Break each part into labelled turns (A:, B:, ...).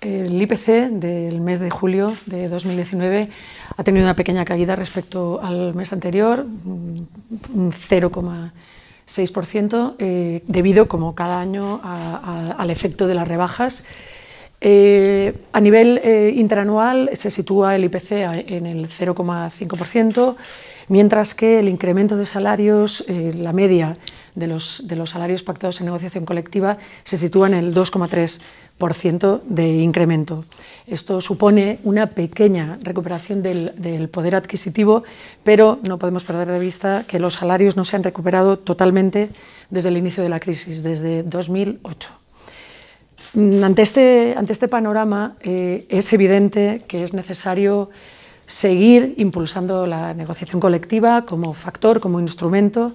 A: El IPC del mes de julio de 2019 ha tenido una pequeña caída respecto al mes anterior, un 0,6%, eh, debido, como cada año, al efecto de las rebajas. Eh, a nivel eh, interanual se sitúa el IPC en el 0,5%, mientras que el incremento de salarios, la media, de los, salarios pactados en negociación colectiva se sitúa en el 2,3% de incremento. Esto supone una pequeña recuperación del, poder adquisitivo, pero no podemos perder de vista que los salarios no se han recuperado totalmente desde el inicio de la crisis, desde 2008. Mm, ante este, ante este, panorama eh, es evidente que es necesario seguir impulsando la negociación colectiva como factor, como instrumento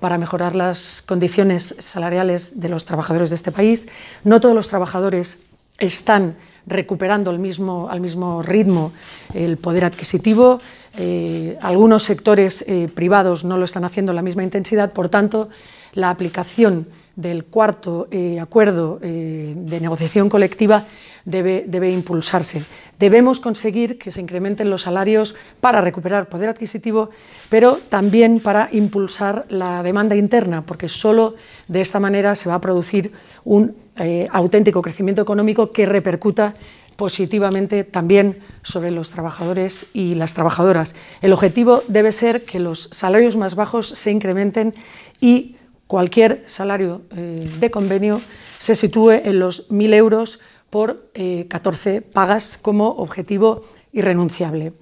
A: para mejorar las condiciones salariales de los trabajadores de este país. No todos los trabajadores están recuperando el mismo, al mismo ritmo el poder adquisitivo. Eh, algunos sectores eh, privados no lo están haciendo en la misma intensidad, por tanto, la aplicación del cuarto eh, acuerdo eh, de negociación colectiva debe, debe, impulsarse. Debemos conseguir que se incrementen los salarios para recuperar poder adquisitivo, pero también para impulsar la demanda interna, porque solo de esta manera se va a producir un eh, auténtico crecimiento económico que repercuta positivamente también sobre los trabajadores y las trabajadoras. El objetivo debe ser que los salarios más bajos se incrementen y cualquier salario eh, de convenio se sitúe en los 1.000 euros por 14 eh, pagas como objetivo irrenunciable.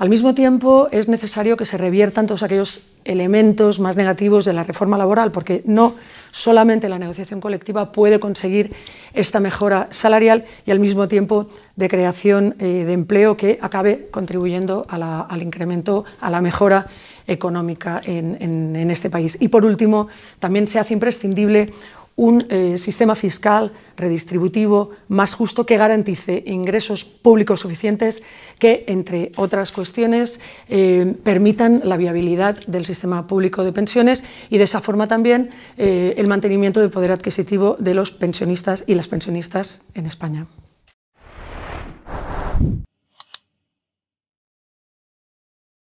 A: Al mismo tiempo, es necesario que se reviertan todos aquellos elementos más negativos de la reforma laboral, porque no solamente la negociación colectiva puede conseguir esta mejora salarial y al mismo tiempo de creación eh, de empleo que acabe contribuyendo al incremento, a la mejora económica en este país. Y por último, también se hace imprescindible un eh, sistema fiscal redistributivo más justo que garantice ingresos públicos suficientes que, entre otras cuestiones, eh, permitan la viabilidad del sistema público de pensiones y, de esa forma, también eh, el mantenimiento del poder adquisitivo de los pensionistas y las pensionistas en España.